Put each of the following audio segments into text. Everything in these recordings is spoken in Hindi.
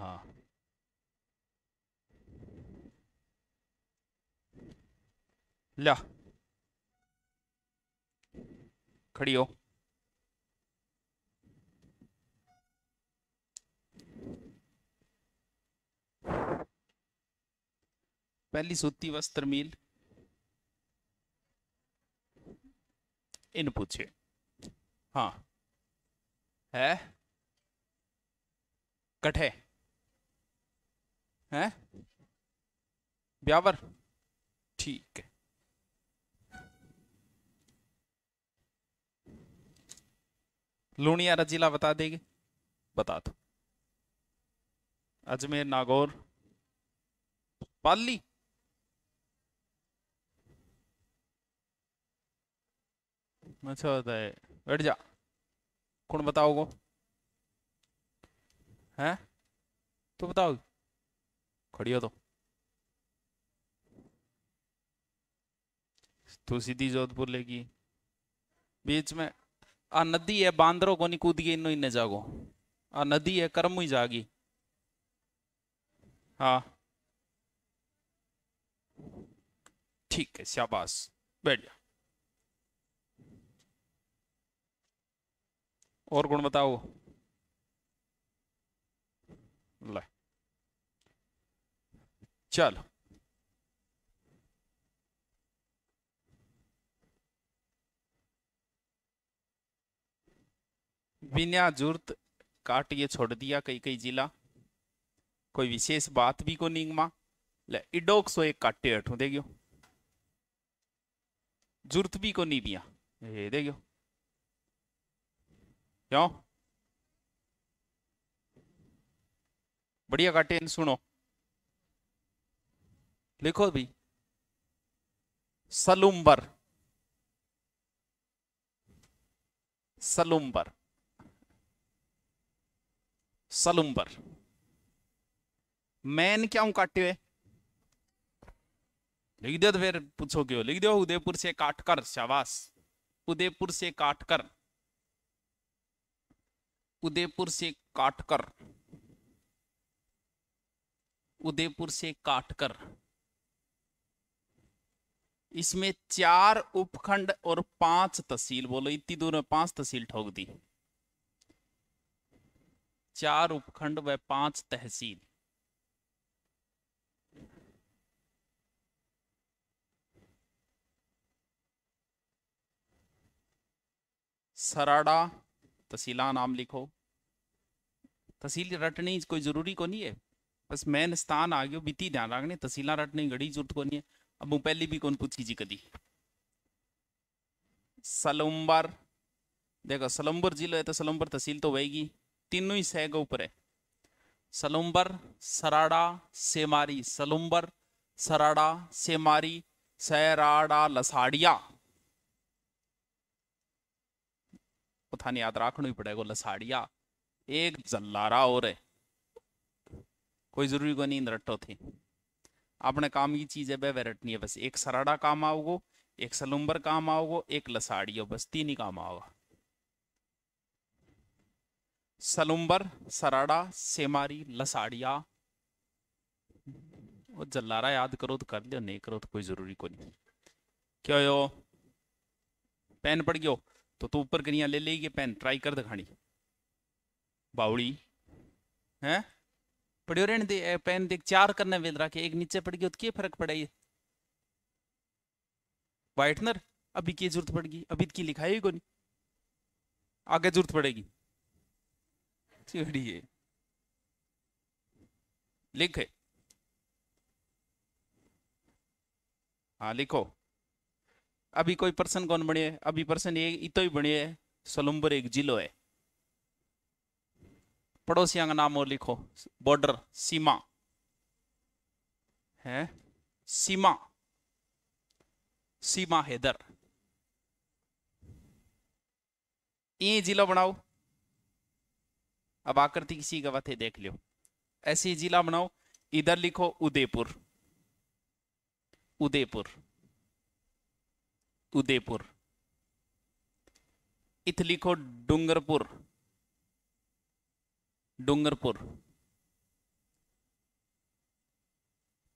हाँ ला खड़ी हो पहली सूती वस्त्र मिल इन पूछे हाँ है कठे है ब्यावर ठीक है लुणियारा जिला बता देगी बता दो अजमेर नागौर पाली अच्छा होता है बैठ जा कौन बताओगो हैं तो बताओ खड़ी हो तो सीधी जोधपुर लेगी बीच में आ नदी है बांदरों को नहीं कूदगी इन इन्हें जागो आ नदी है कर्म ही जागी हाँ ठीक है शाबाश बैठ जा और गुण बताओ ले चलो विन्याजुर्त काट ये छोड़ दिया कई कई जिला कोई विशेष बात भी को निगमा ले इडोक सो एक काटे अठू देखियो जुर्त भी को नहीं बिया ये देखियो क्यों बढ़िया काटे सुनो लिखो भी सलुम्बर सलुम्बर सलुम्बर मैन क्या हूं काटे हुए लिख दो तो फिर पूछो क्यों लिख दो उदयपुर से काटकर शाबाश उदयपुर से काटकर उदयपुर से काटकर उदयपुर से काटकर इसमें चार उपखंड और पांच तहसील बोलो इतनी दूर में पांच तहसील ठोक दी चार उपखंड व पांच तहसील सराड़ा तहसीला नाम लिखो तहसील रटनी कोई जरूरी को नहीं है बस मैन स्थान आ गयो बीती ध्यान रखने तहसीला रटनी गड़ी जरूरत को नहीं है अब पहली भी कौन पूछी जी कदी सलम्बर देखो सलम्बर जिलो है तो सलम्बर तहसील तो वही तीनों ही सह के ऊपर है सलम्बर सराड़ा सेमारी सलम्बर सराड़ा सेमारी सहराड़ा लसाड़िया पता नहीं याद रखना ही पड़ेगा लसाड़िया एक जल्लारा और है कोई जरूरी को नहीं रट्टो थे आपने काम की चीज है वह है बस एक सराड़ा काम आओगो एक सलुम्बर काम आओगो एक लसाड़ियो बस तीन ही काम आओगे सलुम्बर सराड़ा सेमारी लसाड़िया वो जल्लारा याद करो तो कर लियो नहीं करो तो कोई जरूरी को नहीं क्यों यो पेन पड़ गयो तो तू ऊपर गनिया ले लेगी पेन ट्राई कर दिखानी बाउड़ी है पड्योरेण दे पेन देख चार करने वेल रखे एक नीचे पड़ गई तो क्या फर्क पड़ा ये वाइटनर अभी की जरूरत पड़ेगी अभी की लिखाई ही को नहीं आगे जरूरत पड़ेगी चिड़िए लिखे हाँ लिखो अभी कोई पर्सन कौन बने अभी पर्सन ये इतो ही बने है सोलम्बर एक जिलो है पड़ोसियों का नाम और लिखो बॉर्डर सीमा है सीमा सीमा हैदर ये जिला बनाओ अब आकृति किसी का वे देख लियो ऐसे जिला बनाओ इधर लिखो उदयपुर उदयपुर उदयपुर इत लिखो डूंगरपुर डूंगरपुर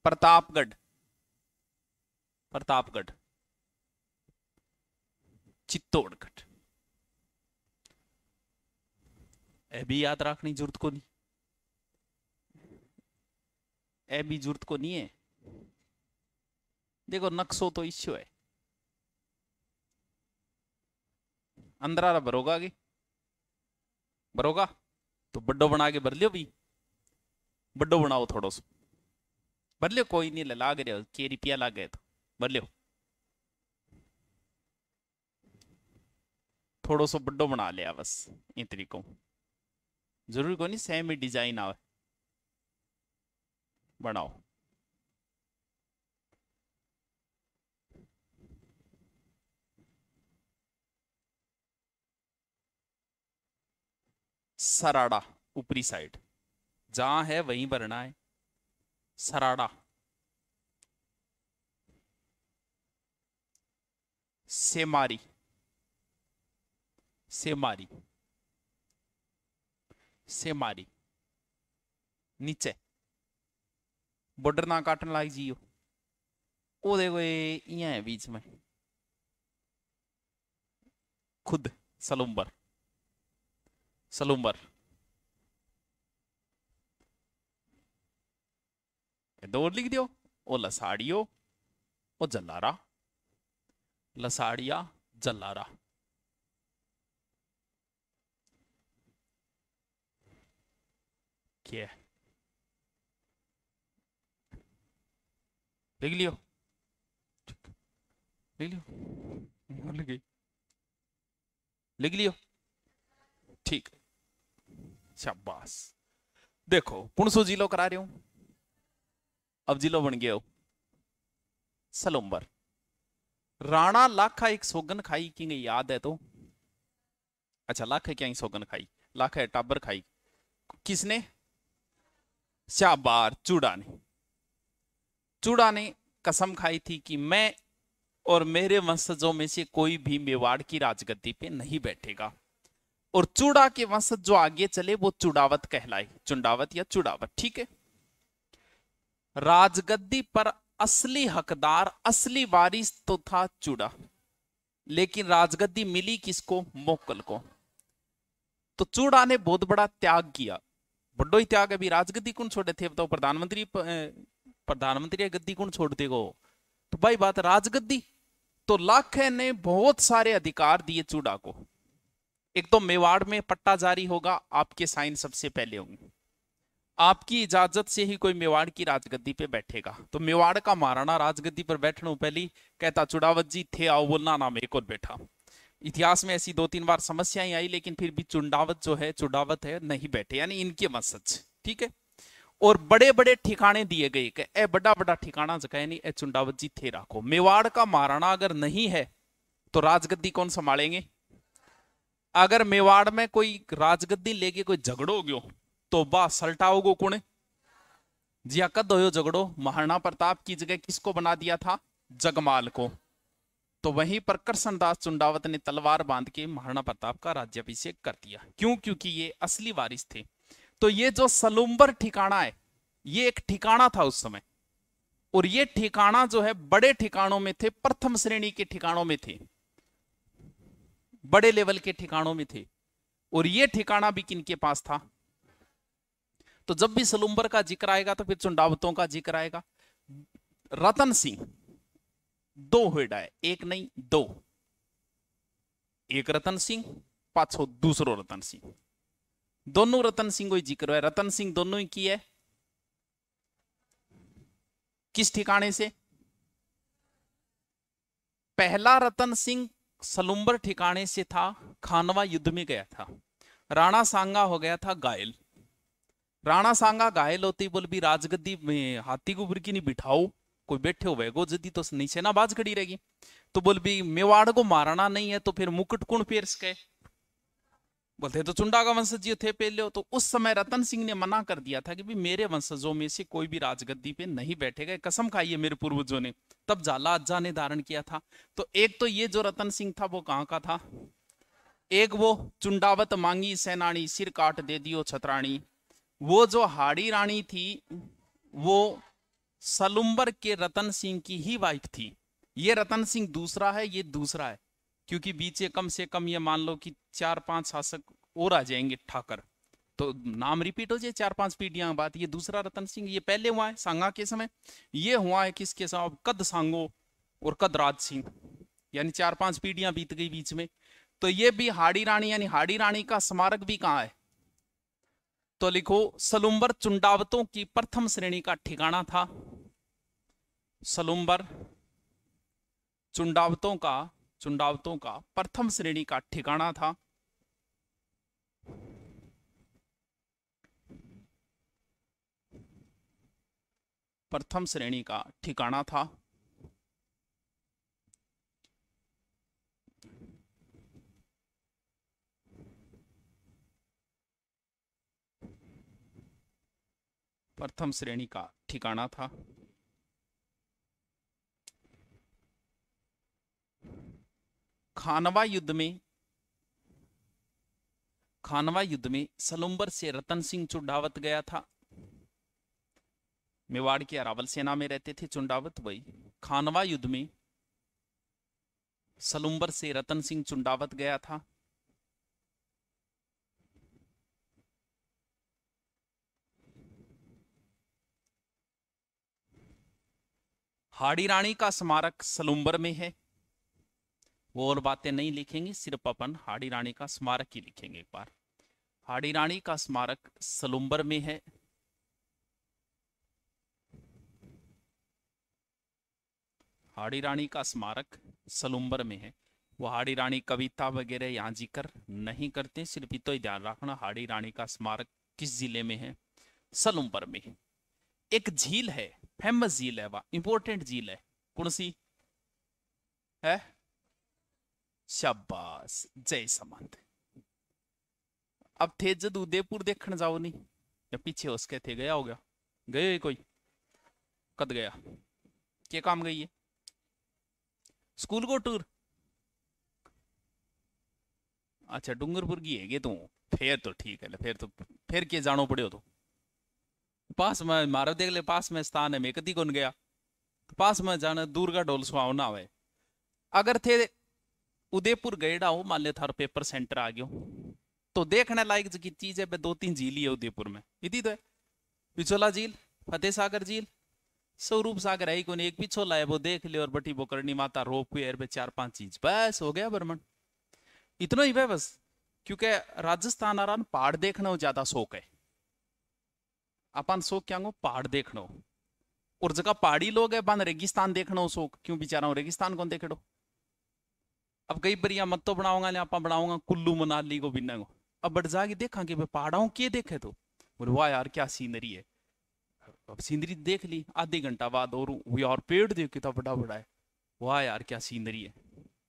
प्रतापगढ़ प्रतापगढ़ चित्तौड़गढ़ भी याद रखने की जरूरत को नहीं ए भी जरूरत को नहीं है देखो नक्शो तो इश्यो है अंदर आ रहा बरोगा आगे बरोगा तो बड्डो बना के भर लियो भाई बड्डो बनाओ थोड़ा सो भर लियो कोई नहीं लाग रहे के रिपिया लाग गए तो भर लियो थोड़ो सो बड्डो बना लिया बस इन तरीकों जरूरी को नहीं सेम ही डिजाइन आवे बनाओ सराड़ा ऊपरी साइड जहां है वहीं भरना है सराड़ा सेमारी सेमारी सेमारी नीचे बॉर्डर ना काटन लाग जी ओदे कोई इं है बीच में खुद सलुम्बर सलूमर दो और लिख दियो ओ लसाड़ियो ओ जलारा लसाड़िया जलारा क्या लिख लियो लिख लियो लिख लियो ठीक शाबाश अच्छा, देखो पुणसो जिलो करा रहे हूं अब जिलो बन गया सलोम्बर राणा लाखा एक सोगन खाई की गई याद है तो अच्छा लाख क्या ही सोगन खाई लाख है टाबर खाई किसने शाबार चूड़ा ने चूड़ा ने कसम खाई थी कि मैं और मेरे वंशजों में से कोई भी मेवाड़ की राजगद्दी पे नहीं बैठेगा और चूड़ा के वंशज जो आगे चले वो चुड़ावत कहलाए चुंडावत या चुड़ावत ठीक है राजगद्दी पर असली हकदार असली वारिस तो था चूड़ा लेकिन राजगद्दी मिली किसको मोकल को तो चूड़ा ने बहुत बड़ा त्याग किया बड़ो ही त्याग अभी राजगद्दी कौन छोड़े थे बताओ तो प्रधानमंत्री प्रधानमंत्री गद्दी कौन छोड़ते गो तो भाई बात राजगद्दी तो लाख ने बहुत सारे अधिकार दिए चूड़ा को एक तो मेवाड़ में पट्टा जारी होगा आपके साइन सबसे पहले होंगे आपकी इजाजत से ही कोई मेवाड़ की राजगद्दी पे बैठेगा तो मेवाड़ का महाराणा राजगद्दी पर बैठने पहली कहता चुड़ावत जी थे आओ बोलना नाम एक और बैठा इतिहास में ऐसी दो तीन बार समस्याएं आई लेकिन फिर भी चुंडावत जो है चुड़ावत है नहीं बैठे यानी इनके मसज ठीक है और बड़े बड़े ठिकाने दिए गए ए बड़ा बड़ा ठिकाना जगह यानी ए चुंडावत जी थे राखो मेवाड़ का महाराणा अगर नहीं है तो राजगद्दी कौन संभालेंगे अगर मेवाड़ में कोई राजगद्दी लेके कोई झगड़ो गयो तो बा सलटाओगो कुण हाँ, कद हो झगड़ो महाराणा प्रताप की जगह किसको बना दिया था जगमाल को तो वहीं पर कृष्ण दास चुंडावत ने तलवार बांध के महाराणा प्रताप का राज्याभिषेक कर दिया क्यों क्योंकि ये असली वारिस थे तो ये जो सलुम्बर ठिकाना है ये एक ठिकाना था उस समय और ये ठिकाना जो है बड़े ठिकानों में थे प्रथम श्रेणी के ठिकानों में थे बड़े लेवल के ठिकानों में थे और ये ठिकाना भी किनके पास था तो जब भी सलुम्बर का जिक्र आएगा तो फिर चुंडावतों का जिक्र आएगा रतन सिंह दो हेडा है एक नहीं दो एक रतन सिंह पाछो दूसरो रतन सिंह दोनों रतन सिंह को जिक्र है रतन सिंह दोनों ही की है किस ठिकाने से पहला रतन सिंह सलुम्बर ठिकाने से था खानवा युद्ध में गया था राणा सांगा हो गया था गायल राणा सांगा घायल होती बोल भी राजगद्दी में हाथी को बुरकी नहीं बिठाओ कोई बैठे हुए गो जदी तो नीचे ना बाज खड़ी रहेगी तो बोल भी मेवाड़ को मारना नहीं है तो फिर मुकुट कुंड पेरस गए बोलते तो चुंडा का वंशज थे पहले तो उस समय रतन सिंह ने मना कर दिया था कि भी मेरे वंशजों में से कोई भी राजगद्दी पे नहीं बैठेगा कसम खाई है मेरे पूर्वजों ने तब जाला अज्जा ने धारण किया था तो एक तो ये जो रतन सिंह था वो कहाँ का था एक वो चुंडावत मांगी सेनानी सिर काट दे दियो छतराणी वो जो हाड़ी रानी थी वो सलुम्बर के रतन सिंह की ही वाइफ थी ये रतन सिंह दूसरा है ये दूसरा है क्योंकि में कम से कम ये मान लो कि चार पांच शासक और आ जाएंगे ठाकर तो नाम रिपीट हो जाए चार पांच पीढ़ियां बात ये दूसरा रतन सिंह ये पहले हुआ है सांगा के समय ये हुआ है किसके साथ कद सांगो और कद राज सिंह यानी चार पांच पीढ़ियां बीत गई बीच में तो ये भी हाड़ी रानी यानी हाड़ी रानी का स्मारक भी कहा है तो लिखो सलुम्बर चुंडावतों की प्रथम श्रेणी का ठिकाना था सलुम्बर चुंडावतों का चुंडावतों का प्रथम श्रेणी का ठिकाना था प्रथम श्रेणी का ठिकाना था प्रथम श्रेणी का ठिकाना था खानवा युद्ध में खानवा युद्ध में सलुम्बर से रतन सिंह चुंडावत गया था मेवाड़ के अरावल सेना में रहते थे चुंडावत वही खानवा युद्ध में सलुम्बर से रतन सिंह चुंडावत गया था हाड़ी रानी का स्मारक सलुम्बर में है वो और बातें नहीं लिखेंगे सिर्फ अपन हाड़ी रानी का स्मारक ही लिखेंगे एक बार हाड़ी रानी का स्मारक सलुम्बर में है हाड़ी रानी का स्मारक सलुम्बर में है वो हाड़ी रानी कविता वगैरह यहाँ जिक्र नहीं करते सिर्फ ही ध्यान रखना हाड़ी रानी का स्मारक किस जिले में है सलुम्बर में है एक झील है फेमस झील है वह इंपोर्टेंट झील है कौन सी है शाबाश जय ਸਮੰਦ अब थे जद उदयपुर देख जाओ नहीं या पीछे उसके थे गया हो गया गए कोई कद गया क्या काम गई है स्कूल को टूर अच्छा डूंगरपुर की है तू तो फिर तो ठीक है फिर तो फिर के जानो पड़े हो तो पास में मारो देख ले पास में स्थान है मैं कदी कौन गया तो पास में जाना दूर का ढोल सुहावना है अगर थे उदयपुर गएड़ा हो मान ले थारो पेपर सेंटर आ गयो तो देखने लायक जो चीज है दो तीन झील है उदयपुर में इतनी तो है पिछोला झील फतेह सागर झील स्वरूप सागर है कौन एक पिछोला है वो देख ले और बटी बोकरणी माता रोप हुई चार पांच चीज बस हो गया भ्रमण इतना ही वह बस क्योंकि राजस्थान आरान पहाड़ देखना ज्यादा शोक है अपन शोक क्या पहाड़ देखना और जगह पहाड़ी लोग है बन रेगिस्तान देखना हो शौक क्यों बेचारा रेगिस्तान कौन देखे अब कई बार यहाँ मत बनाऊंगा यहाँ पर बनाऊंगा कुल्लू मनाली को बिना को अब बट जाके देखा कि पहाड़ाओं के देखे तो बोले वाह यार क्या सीनरी है अब सीनरी देख ली आधे घंटा बाद और यार पेड़ देख कितना तो बड़ा बड़ा है वाह यार क्या सीनरी है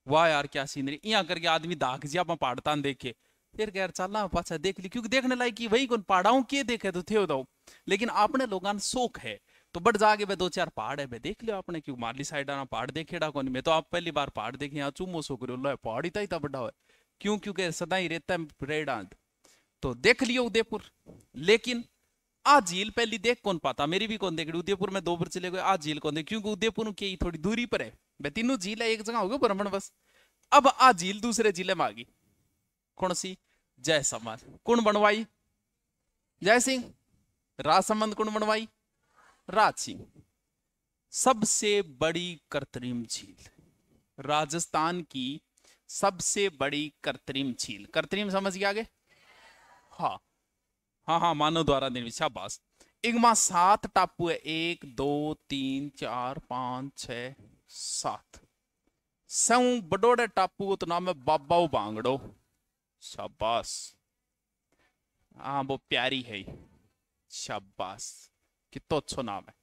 वाह यार क्या सीनरी यहाँ करके आदमी दाग जिया आप पहाड़ता देखे फिर यार चल पाचा देख ली क्योंकि देखने लायक वही कौन पहाड़ाओं के देखे तो थे बताओ तो। लेकिन आपने लोगान शौक है तो बट जाके भाई दो चार पहाड़ है देख लियो आपने क्यों मारली साइड आना पहाड़ देखेड़ा कौन मैं तो आप पहली बार पहाड़ देखे यहाँ चूमो सो करो लो पहाड़ इतना इतना बड़ा हो क्यों क्योंकि सदा ही रहता है रेड आंत तो देख लियो उदयपुर लेकिन आ झील पहली देख कौन पाता मेरी भी कौन देख रही उदयपुर में दो बार चले गए आ झील कौन देख क्योंकि उदयपुर के थोड़ी दूरी पर है भाई तीनों झील है एक जगह हो गए ब्राह्मण बस अब आ झील दूसरे जिले में आ गई कौन सी जय समाज कौन बनवाई जय सिंह राज कौन बनवाई रांची सबसे बड़ी कृत्रिम झील राजस्थान की सबसे बड़ी कृत्रिम झील कृत्रिम समझ गया आगे हाँ हाँ हाँ मानव द्वारा निर्मित शाबाश इग्मा सात टापू है एक दो तीन चार पांच छ सात सौ बडोड़े टापू को तो नाम है बाबा बांगड़ो शाबाश हाँ वो प्यारी है शाबाश कितो अच्छो नाम है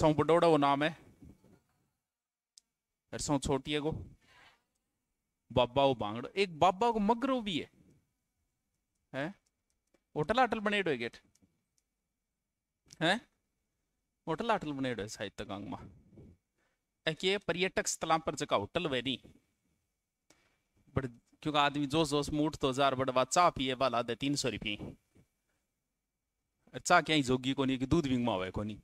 सौ बडोड़ा वो नाम है फिर सौ है गो बाबा वो बांगड़ो एक बाबा को मगरो भी है है होटल अटल बने डो गेट है होटल अटल बने डो साहित्य गांग में एक पर्यटक स्थल पर जगह होटल वे नहीं बड़ क्योंकि आदमी जोश जोश मूठ उठ तो हजार बड़वा चाह पिए वाला दे तीन सौ रुपये ચા ક્યાંય જોગી કોની કે દૂધ વિંગમાં હોય કોની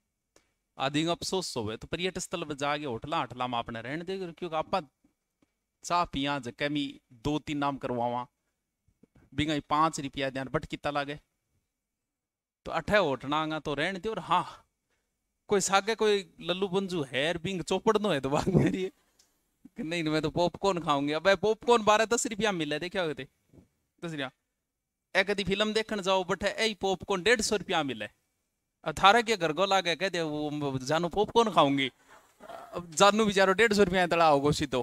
આદિ અફસોસ હોય તો પર્યટન સ્થળ पर जाके होटला हटला में आपने रहने दे क्योंकि आप चाह पिया जमी दो तीन नाम करवावा बिंगा पांच रुपया ध्यान बट कितना लागे तो अठे होटनागा तो रहने दे और हाँ कोई सागे कोई लल्लू पंजू हेयर बिंग चौपड़ नो है तो बात करिए नहीं मैं तो पॉपकॉर्न खाऊंगी अब पॉपकॉर्न बारह दस रुपया मिले देखे दस रुपया ए कभी फिल्म देखने जाओ बठे ए पॉपकॉर्न डेढ़ सौ रुपया मिले अठारह के घर गोला के कह दे वो जानू पॉपकॉर्न खाऊंगी अब जानू बेचारो डेढ़ सौ रुपया तड़ा होगा सीधो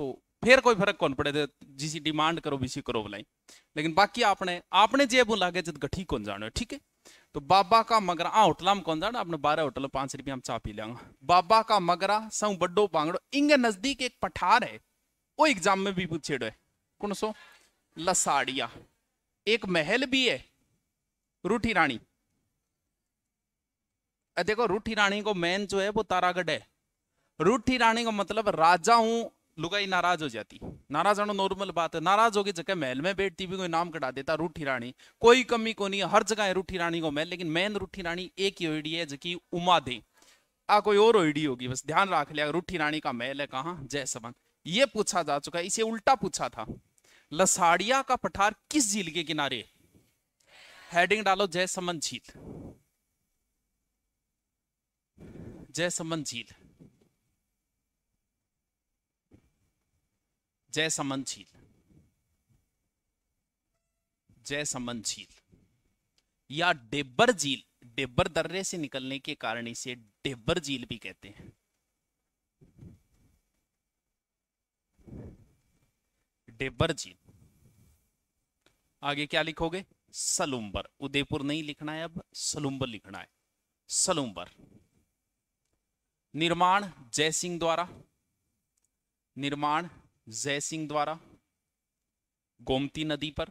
तो फिर कोई फर्क कौन पड़े थे तो जिसी डिमांड करो बीसी करो बुलाई लेकिन बाकी आपने आपने जे बो लागे जब गठी कौन जानो ठीक है तो बाबा का मगरा आ होटला में कौन जाना आपने बारह होटल पांच रुपया हम चा पी लेंगे बाबा का मगरा सऊ बड्डो बांगड़ो इंग नजदीक एक पठार है वो एग्जाम में भी पूछेड़ो है कौन सो लसाड़िया एक महल भी है रूठी रानी देखो रूठी रानी को मेन जो है वो तारागढ़ है रूठी रानी को मतलब राजा हूं लुगाई नाराज हो जाती नाराज आना नॉर्मल बात है नाराज होगी जगह महल में बैठती भी कोई नाम कटा देता रूठी रानी कोई कमी को नहीं हर जगह है रूठी रानी को महल लेकिन मेन रूठी रानी एक ही ओडी है जबकि उमा दे आ कोई और ओडी होगी बस ध्यान रख लिया रूठी रानी का महल है कहा जय सवन ये पूछा जा चुका है इसे उल्टा पूछा था लसाड़िया का पठार किस झील के किनारे हेडिंग डालो जय समन झील जय समन झील जय समन झील जय समन झील या डेब्बर झील डेब्बर दर्रे से निकलने के कारण इसे डेब्बर झील भी कहते हैं डेब्बर झील आगे क्या लिखोगे सलुम्बर उदयपुर नहीं लिखना है अब सलुम्बर लिखना है सलुम्बर निर्माण जय सिंह द्वारा निर्माण जय सिंह द्वारा गोमती नदी पर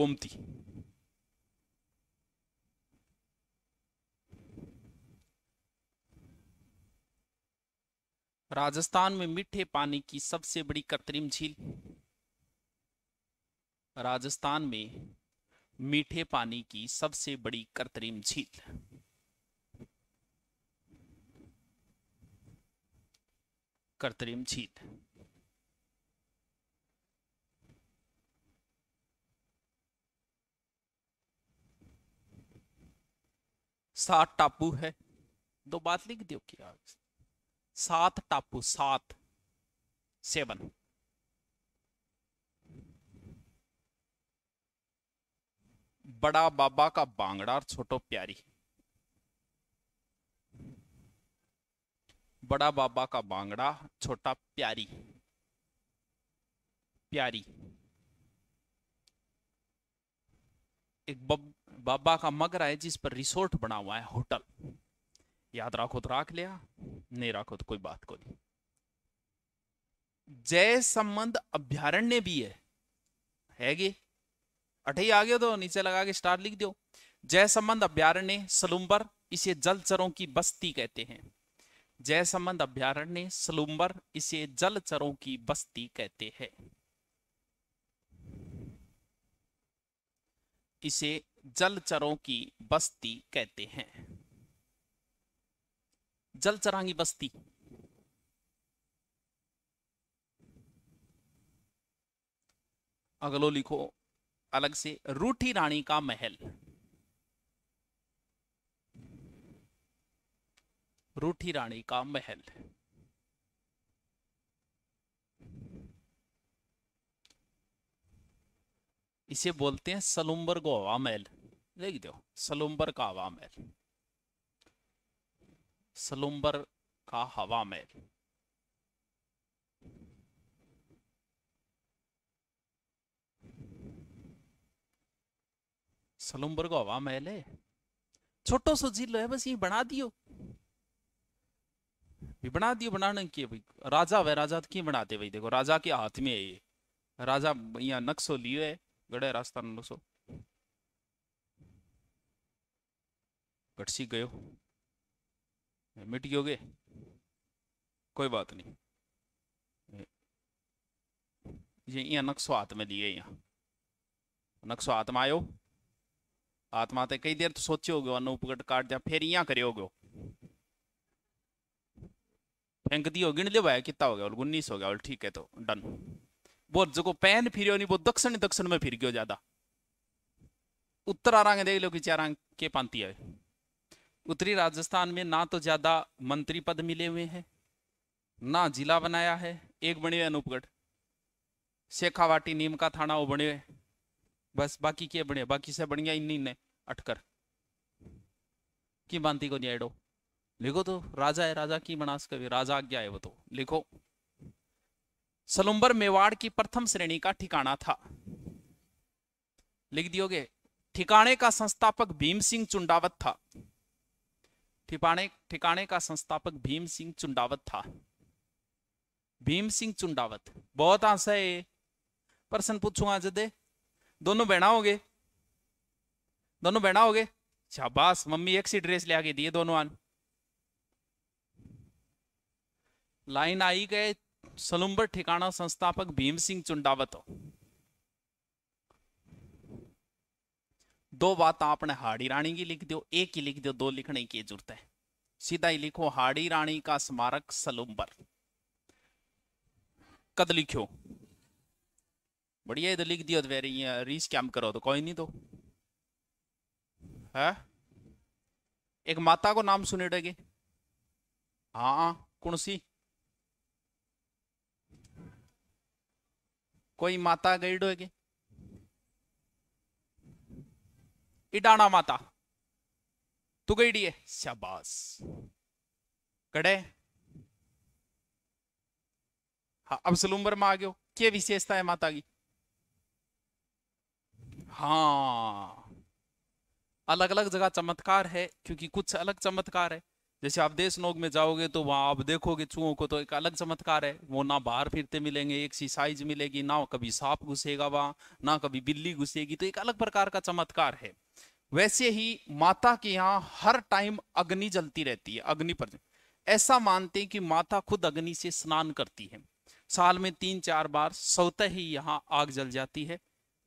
गोमती राजस्थान में मीठे पानी की सबसे बड़ी कृत्रिम झील राजस्थान में मीठे पानी की सबसे बड़ी कृत्रिम झील कृत्रिम झील सात टापू है दो बात लिख दो कि सात टापू सात सेवन बड़ा बाबा का बांगड़ा और छोटो प्यारी बड़ा बाबा का बांगड़ा छोटा प्यारी प्यारी एक बाबा का मगरा है जिस पर रिसोर्ट बना हुआ है होटल याद रखो तो राख लिया नहीं रखो तो कोई बात को नहीं जय संबंध अभ्यारण्य भी है है अठई आ गए तो नीचे लगा के स्टार लिख दो जय संबंध अभ्यारण्य सलुम्बर इसे जलचरों की बस्ती कहते हैं जय संबंध अभ्यारण्य सलुम्बर इसे जलचरों की बस्ती कहते हैं इसे जलचरों की बस्ती कहते हैं जलचरांगी बस्ती अगलो लिखो अलग से रूठी रानी का महल रूठी रानी का महल इसे बोलते हैं सलुम्बर को हवा महल देख दो सलुम्बर का हवा महल सलुम्बर का हवा महल सलूमबर्ग हवा महल है छोटो सो जिलो है बस यही बना दियो भी बना दियो बनाने की भाई राजा वे राजा तो क्यों बनाते भाई देखो राजा के हाथ में है ये राजा यहाँ नक्शो लियो है गड़े रास्ता नक्शो गठसी गयो मिट गयोगे कोई बात नहीं ये यहाँ नक्शो हाथ में लिए यहाँ नक्शो हाथ में आयो आत्मा ते कई देर तो सोचे होगे अनुपगट काट दिया फिर इं करे होगे फेंक दी हो गिन लियो भाई कितना हो गया बोल उन्नीस हो गया बोल ठीक है तो डन बोल जो को पैन फिर नहीं वो दक्षिण दक्षिण में फिर गयो ज्यादा उत्तर आरांग देख लो कि चार अंग के पांति है उत्तरी राजस्थान में ना तो ज्यादा मंत्री पद मिले हुए हैं ना जिला बनाया है एक बने हुए अनूपगढ़ शेखावाटी नीम का थाना वो बने हुए बस बाकी क्या बने बाकी से बढ़िया गया इन ने अटकर की बांती को जैडो लिखो तो राजा है राजा की बनास कवि राजा आज्ञा है वो तो लिखो सलुम्बर मेवाड़ की प्रथम श्रेणी का ठिकाना था लिख दियोगे ठिकाने का संस्थापक भीम सिंह चुंडावत था ठिकाने ठिकाने का संस्थापक भीम सिंह चुंडावत था भीम सिंह चुंडावत बहुत आशा है प्रश्न पूछूंगा जदे दोनों बहना हो गए दोनों बहना हो गए शाबाश मम्मी एक सी ड्रेस ले आके दिए दोनों आन लाइन आई गए सलुम्बर ठिकाना संस्थापक भीम सिंह चुंडावत दो बात आपने हाड़ी रानी की लिख दो एक ही लिख दो दो लिखने की जरूरत है सीधा ही लिखो हाड़ी रानी का स्मारक सलुम्बर कद लिखो बढ़िया इधर लिख दिया वेरी रीच कैम करो तो कोई नहीं तो है हाँ? एक माता को नाम सुने डगे हाँ, हाँ कौन सी कोई माता गई डोगे इडाना माता तू गई डी शाबाश कड़े हाँ अब सलूम्बर में आ गयो क्या विशेषता है माता की हाँ अलग अलग जगह चमत्कार है क्योंकि कुछ अलग चमत्कार है जैसे आप देश नोग में जाओगे तो वहाँ आप देखोगे चूहों को तो एक अलग चमत्कार है वो ना बाहर फिरते मिलेंगे एक सी साइज मिलेगी ना कभी सांप घुसेगा वहाँ ना कभी बिल्ली घुसेगी तो एक अलग प्रकार का चमत्कार है वैसे ही माता के यहाँ हर टाइम अग्नि जलती रहती है अग्नि पर ऐसा मानते हैं कि माता खुद अग्नि से स्नान करती है साल में तीन चार बार सौतः ही यहाँ आग जल जाती है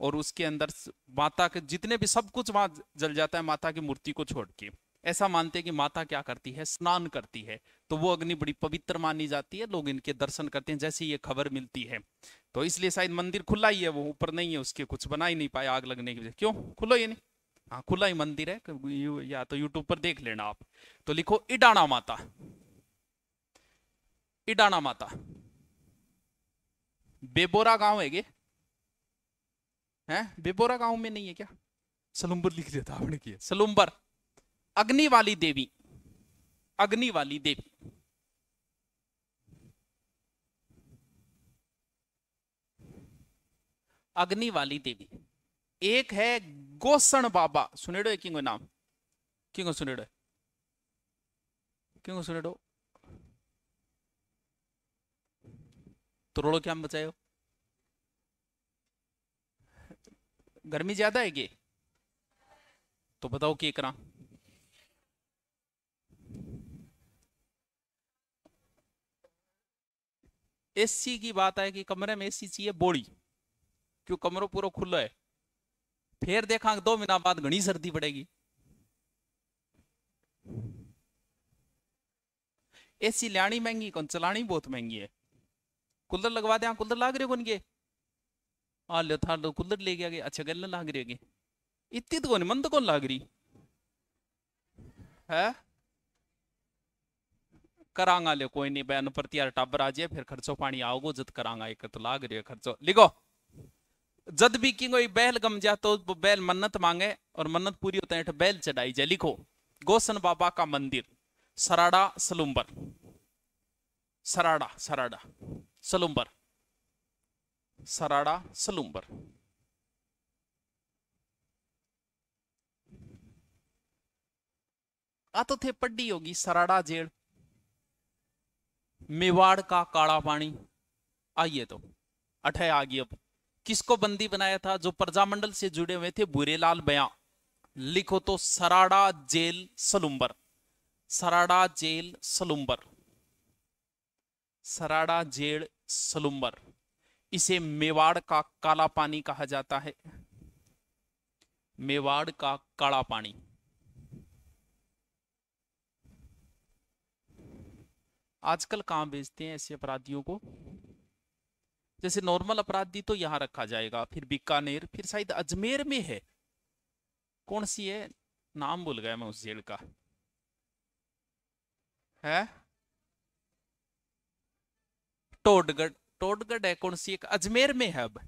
और उसके अंदर माता के जितने भी सब कुछ वहां जल जाता है माता की मूर्ति को छोड़ के ऐसा मानते हैं कि माता क्या करती है स्नान करती है तो वो अग्नि बड़ी पवित्र मानी जाती है लोग इनके दर्शन करते हैं जैसे ये खबर मिलती है तो इसलिए शायद मंदिर खुला ही है वो ऊपर नहीं है उसके कुछ बना ही नहीं पाए आग लगने की वजह क्यों खुलो ये नहीं हाँ खुला ही मंदिर है या तो यूट्यूब पर देख लेना आप तो लिखो इडाना माता इडाना माता बेबोरा गांव है हैं बेबोरा गांव में नहीं है क्या सलुम्बर लिख दिया था आपने किया सलुम्बर अग्नि वाली देवी अग्नि वाली देवी अग्नि वाली देवी एक है गोसण बाबा सुनेडो किंग नाम किंगो सुनेडो सुने सुनेडो तो रोड़ो क्या बचाए हो गर्मी ज्यादा है कि तो बताओ की करा एसी की बात है कि कमरे में एसी चाहिए बोड़ी क्यों कमरों पूरा खुला है फिर देखा दो महीना बाद घनी सर्दी पड़ेगी एसी लानी महंगी कौन चलानी बहुत महंगी है कूलर लगवा दे कूलर लाग रहे कौन के ले गया ಆಲ್ ಥಾರ್ದು ಕುಲ್ಲರ್ಲೇಗೆ ಆಗಿ ಅಚ್ಚಗೆಲ್ಲ ಆಗ್ರಿಯಾಗಿ कौन लाग रही है करांगा ले कोई नहीं बैन पर यार टाबर आ जाए फिर खर्चो पानी आओगो जद करांगा एक तो लाग रही खर्चो लिखो जद भी की कोई बैल गम जा तो बैल मन्नत मांगे और मन्नत पूरी होते है बैल चढ़ाई जाए लिखो गोसन बाबा का मंदिर सराड़ा सलुम्बर सराड़ा सराड़ा सलुम्बर सराड़ा सलूम्बर आ तो थे पड्डी होगी सराड़ा जेल मेवाड़ का काला पानी आइए तो अठे आ गई अब किसको बंदी बनाया था जो प्रजामंडल से जुड़े हुए थे बुरेलाल बया लिखो तो Sarada jail Salumbar Sarada jail Salumbar Sarada jail Salumbar इसे मेवाड़ का काला पानी कहा जाता है मेवाड़ का काला पानी आजकल कहां बेचते हैं ऐसे अपराधियों को जैसे नॉर्मल अपराधी तो यहां रखा जाएगा फिर बीकानेर फिर शायद अजमेर में है कौन सी है नाम भूल गया मैं उस जेल का है टोडगढ़ चित्तौड़गढ़ है कौन सी एक अजमेर में है अब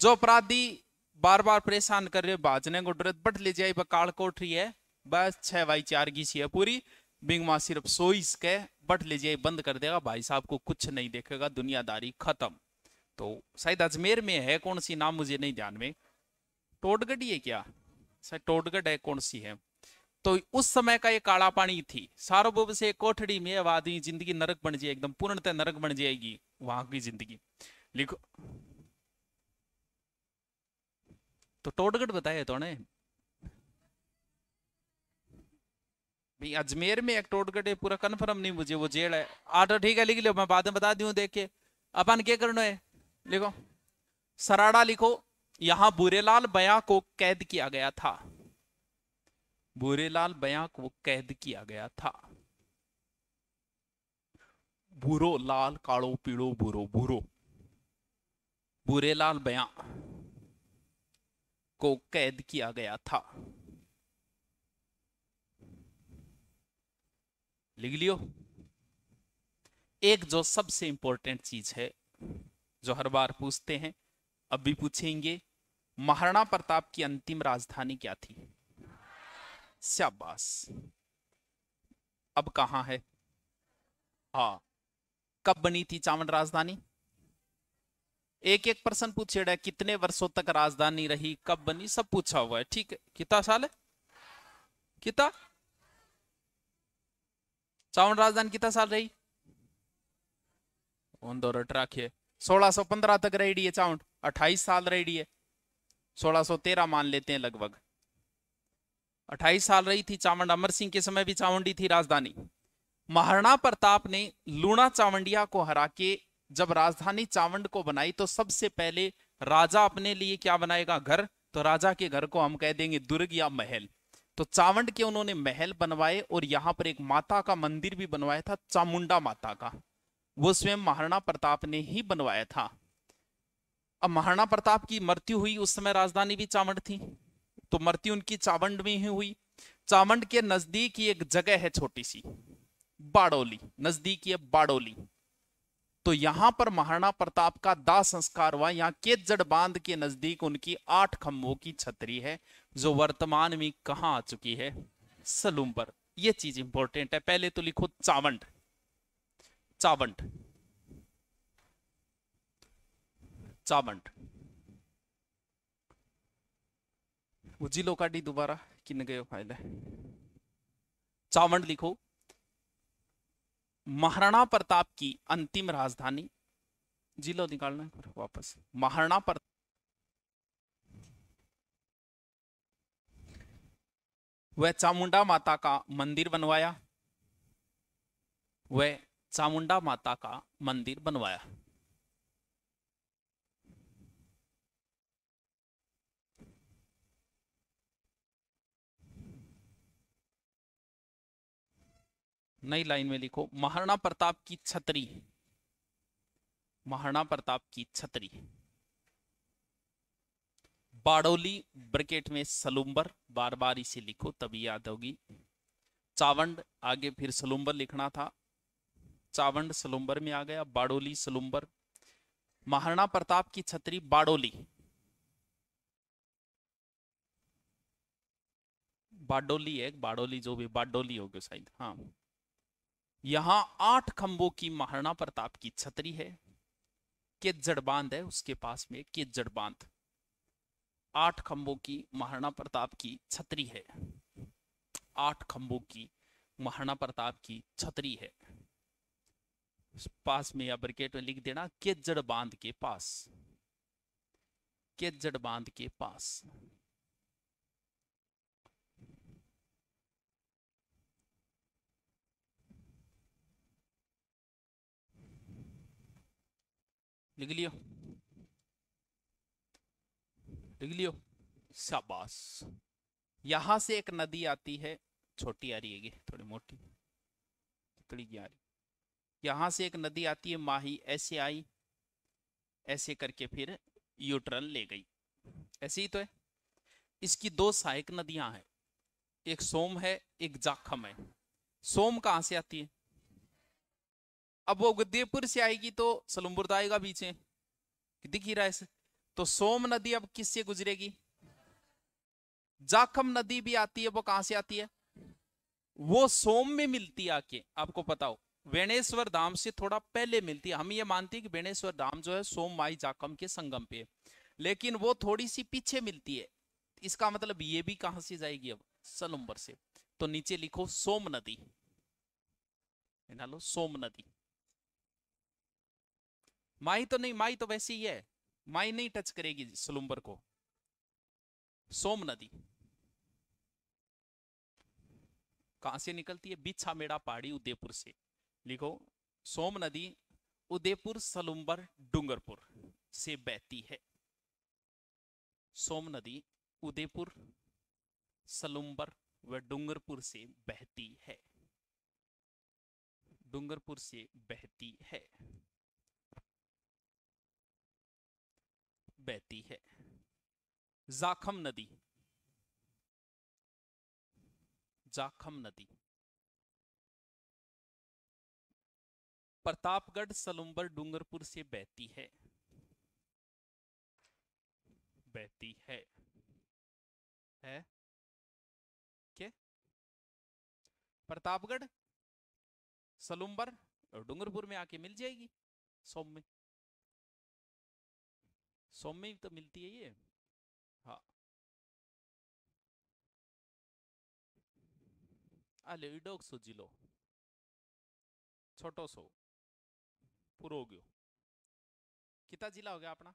जो अपराधी बार बार परेशान कर रहे बाजने को डरत बट ले जाए बकाल कोठरी है बस छह बाई चार की सी है पूरी बिंगमा सिर्फ सोईस के बट ले जाए बंद कर देगा भाई साहब को कुछ नहीं देखेगा दुनियादारी खत्म तो शायद अजमेर में है कौन सी नाम मुझे नहीं ध्यान में टोटगढ़ ये क्या शायद टोटगढ़ है कौन सी है तो उस समय का ये काला पानी थी सार्वभौम से कोठड़ी में वादी जिंदगी नरक बन जाए एकदम पूर्णतः नरक बन जाएगी वहां की जिंदगी लिखो तो टोटगढ़ बताया तो भाई अजमेर में एक टोटगढ़ है पूरा कन्फर्म नहीं मुझे वो जेल है आठ ठीक है लिख लो मैं बाद में बता दी के अपन क्या करना है लिखो सराड़ा लिखो यहां बुरेलाल बया को कैद किया गया था भूरेलाल बया को कैद किया गया था भूरो लाल कालो पीड़ो भूरो भूरो भूरेलाल बया को कैद किया गया था लिख लियो एक जो सबसे इंपॉर्टेंट चीज है जो हर बार पूछते हैं अब भी पूछेंगे महाराणा प्रताप की अंतिम राजधानी क्या थी शाबाश अब कहा है हा कब बनी थी चावन राजधानी एक एक प्रश्न पूछे है कितने वर्षों तक राजधानी रही कब बनी सब पूछा हुआ है ठीक है कितना साल है कितना चावन राजधानी कितना साल रही रट सो पंद्रह तक रही है चावन अट्ठाईस साल रही है तेरह मान लेते हैं लगभग अट्ठाईस साल रही थी चावंड अमर सिंह के समय भी चावंडी थी राजधानी महाराणा प्रताप ने लूणा चावंडिया को हरा के जब राजधानी चावंड को बनाई तो सबसे पहले राजा अपने लिए क्या बनाएगा घर तो राजा के घर को हम कह देंगे दुर्ग या महल तो चावंड के उन्होंने महल बनवाए और यहाँ पर एक माता का मंदिर भी बनवाया था चामुंडा माता का वो स्वयं महाराणा प्रताप ने ही बनवाया था अब महाराणा प्रताप की मृत्यु हुई उस समय राजधानी भी चावंड थी तो मृत्यु उनकी चावंड में ही हुई चावंड के नजदीक ही एक जगह है छोटी सी बाड़ोली नजदीक ये बाड़ोली तो यहां पर महाराणा प्रताप का दाह संस्कार हुआ यहाँ केजड़ बांध के नजदीक उनकी आठ खम्भों की छतरी है जो वर्तमान में कहा आ चुकी है सलूम पर यह चीज इंपॉर्टेंट है पहले तो लिखो चावंड चावंड चावंड उजिलो काटी दोबारा किन गए फाइल है चावंड लिखो महाराणा प्रताप की अंतिम राजधानी जिलो निकालना है वापस महाराणा प्रताप वह चामुंडा माता का मंदिर बनवाया वह चामुंडा माता का मंदिर बनवाया नई लाइन में लिखो महाराणा प्रताप की छतरी महाराणा प्रताप की छतरी बाड़ोली ब्रकेट में सलुम्बर बार बार इसे लिखो तभी याद होगी चावंड आगे फिर सलुम्बर लिखना था चावंड सलुम्बर में आ गया बाड़ोली सलुम्बर महाराणा प्रताप की छतरी बाड़ोली बाडोली है बाडोली जो भी बाडोली हो गया शायद हाँ यहां आठ खंभों की महाराणा प्रताप की छतरी है केजड़ बांध है उसके पास में केजड़ बांध आठ खंभों की महाराणा प्रताप की छतरी है आठ खंभों की महाराणा प्रताप की छतरी है पास में या ब्रिकेट में लिख देना केजड़ बांध के पास केजड़ बांध के पास लिख लियो लिख लियो शाबाश यहां से एक नदी आती है छोटी आ रही है थोड़ी मोटी थोड़ी रही यहां से एक नदी आती है माही ऐसे आई ऐसे करके फिर यूट्रन ले गई ऐसे ही तो है इसकी दो सहायक नदियां हैं एक सोम है एक जाखम है सोम कहां से आती है अब वो देवपुर से आएगी तो सलुम्बुर तो आएगा बीच में दिख ही रहा है तो सोम नदी अब किस से गुजरेगी जाखम नदी भी आती है वो कहां से आती है वो सोम में मिलती आके आपको पता हो वेणेश्वर धाम से थोड़ा पहले मिलती है हम ये मानते हैं कि वेणेश्वर धाम जो है सोम माई जाकम के संगम पे लेकिन वो थोड़ी सी पीछे मिलती है इसका मतलब ये भी कहां से जाएगी अब सलुम्बर से तो नीचे लिखो सोम नदी लो सोम नदी माई तो नहीं माई तो वैसी ही है माई नहीं टच करेगी सुलंबर को सोम नदी कहां से निकलती है बिछा मेड़ा पहाड़ी उदयपुर से लिखो सोम नदी उदयपुर सलुम्बर डूंगरपुर से बहती है सोम नदी उदयपुर सलुम्बर व डूंगरपुर से बहती है डूंगरपुर से बहती है बहती है जाखम नदी जाखम नदी प्रतापगढ़ सलुम्बर डूंगरपुर से बहती है बहती है है के प्रतापगढ़ सलुम्बर डूंगरपुर में आके मिल जाएगी सोम में सौम में तो मिलती है ये हाँ અલે ઇડોક્સો જિલ્લો છોટો સો પૂરો હો ગયો कितना जिला हो गया अपना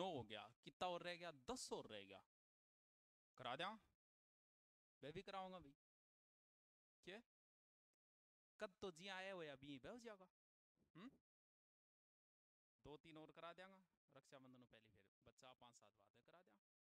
नौ हो गया कितना और रह गया दस और रह गया करा दिया मैं भी कराऊंगा भाई क्या कद तो जी आया हुआ अभी बह जाएगा हम्म ਦੋ ਤਿੰਨ ਹੋਰ ਕਰਾ ਦਿਆਂਗਾ ਰੱਖਿਆ ਬੰਦ ਨੂੰ ਪਹਿਲੀ ਫਿਰ ਬੱਚਾ 5-7 ਬਾਤਾਂ ਕਰਾ ਦਿਆਂ